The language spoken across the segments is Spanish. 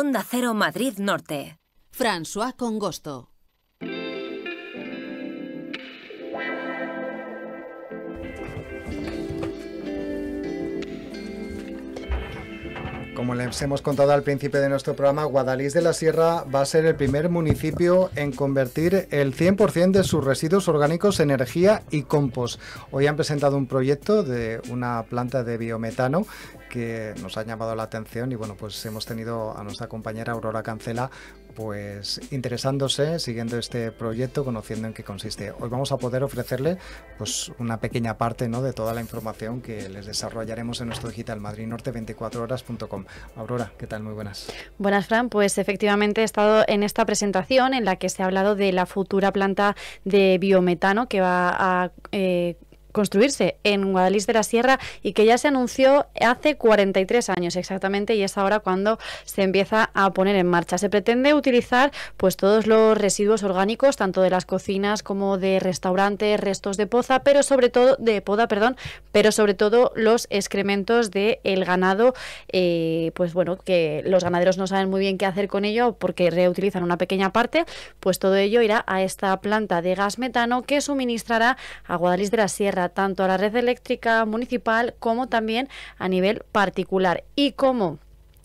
Onda Cero Madrid Norte. François Congosto. Como les hemos contado al principio de nuestro programa, Guadalís de la Sierra va a ser el primer municipio en convertir el 100% de sus residuos orgánicos en energía y compost. Hoy han presentado un proyecto de una planta de biometano que nos ha llamado la atención y bueno, pues hemos tenido a nuestra compañera Aurora Cancela pues interesándose, siguiendo este proyecto, conociendo en qué consiste. Hoy vamos a poder ofrecerle pues una pequeña parte ¿no? de toda la información que les desarrollaremos en nuestro digital madrinorte 24 horascom Aurora, ¿qué tal? Muy buenas. Buenas, Fran. Pues efectivamente he estado en esta presentación en la que se ha hablado de la futura planta de biometano que va a eh, construirse en Guadalís de la Sierra y que ya se anunció hace 43 años exactamente y es ahora cuando se empieza a poner en marcha. Se pretende utilizar pues todos los residuos orgánicos, tanto de las cocinas como de restaurantes, restos de poza, pero sobre todo de poda, perdón, pero sobre todo los excrementos de el ganado, eh, pues bueno, que los ganaderos no saben muy bien qué hacer con ello porque reutilizan una pequeña parte, pues todo ello irá a esta planta de gas metano que suministrará a Guadalís de la Sierra tanto a la red eléctrica municipal como también a nivel particular. Y como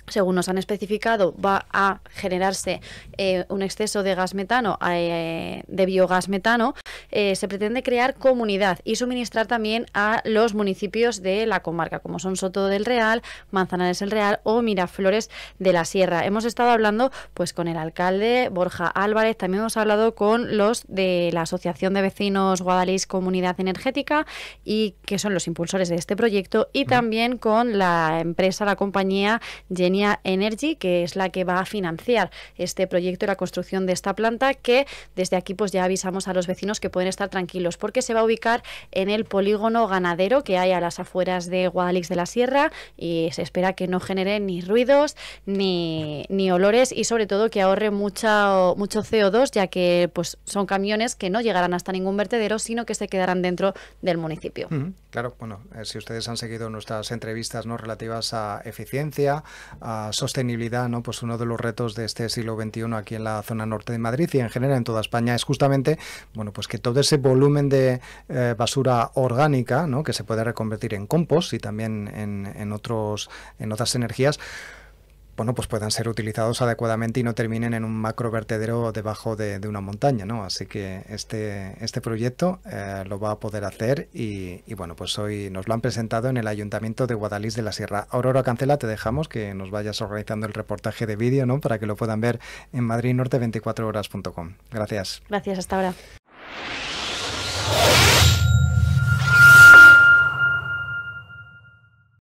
según nos han especificado, va a generarse eh, un exceso de gas metano, eh, de biogás metano, eh, se pretende crear comunidad y suministrar también a los municipios de la comarca, como son Soto del Real, Manzanares del Real o Miraflores de la Sierra. Hemos estado hablando pues con el alcalde Borja Álvarez, también hemos hablado con los de la Asociación de Vecinos Guadalís Comunidad Energética y que son los impulsores de este proyecto y también con la empresa, la compañía Genia Energy, que es la que va a financiar este proyecto y la construcción de esta planta que desde aquí pues ya avisamos a los vecinos que pueden estar tranquilos porque se va a ubicar en el polígono ganadero que hay a las afueras de Guadalix de la Sierra y se espera que no genere ni ruidos ni, ni olores y sobre todo que ahorre mucho CO2 ya que pues son camiones que no llegarán hasta ningún vertedero sino que se quedarán dentro del municipio. Claro, bueno, eh, si ustedes han seguido nuestras entrevistas no relativas a eficiencia, a sostenibilidad, no, pues uno de los retos de este siglo XXI aquí en la zona norte de Madrid y en general en toda España es justamente, bueno, pues que todo ese volumen de eh, basura orgánica, que se puede reconvertir en compost y también en, otros, en otras energías, bueno, pues puedan ser utilizados adecuadamente y no terminen en un macro vertedero debajo de, una montaña, ¿no? Así que este, este proyecto eh, lo va a poder hacer y, bueno, pues hoy nos lo han presentado en el Ayuntamiento de Guadalís de la Sierra. Aurora Cancela, te dejamos que nos vayas organizando el reportaje de vídeo, ¿no? Para que lo puedan ver en madridnorte24horas.com. Gracias. Gracias, hasta ahora.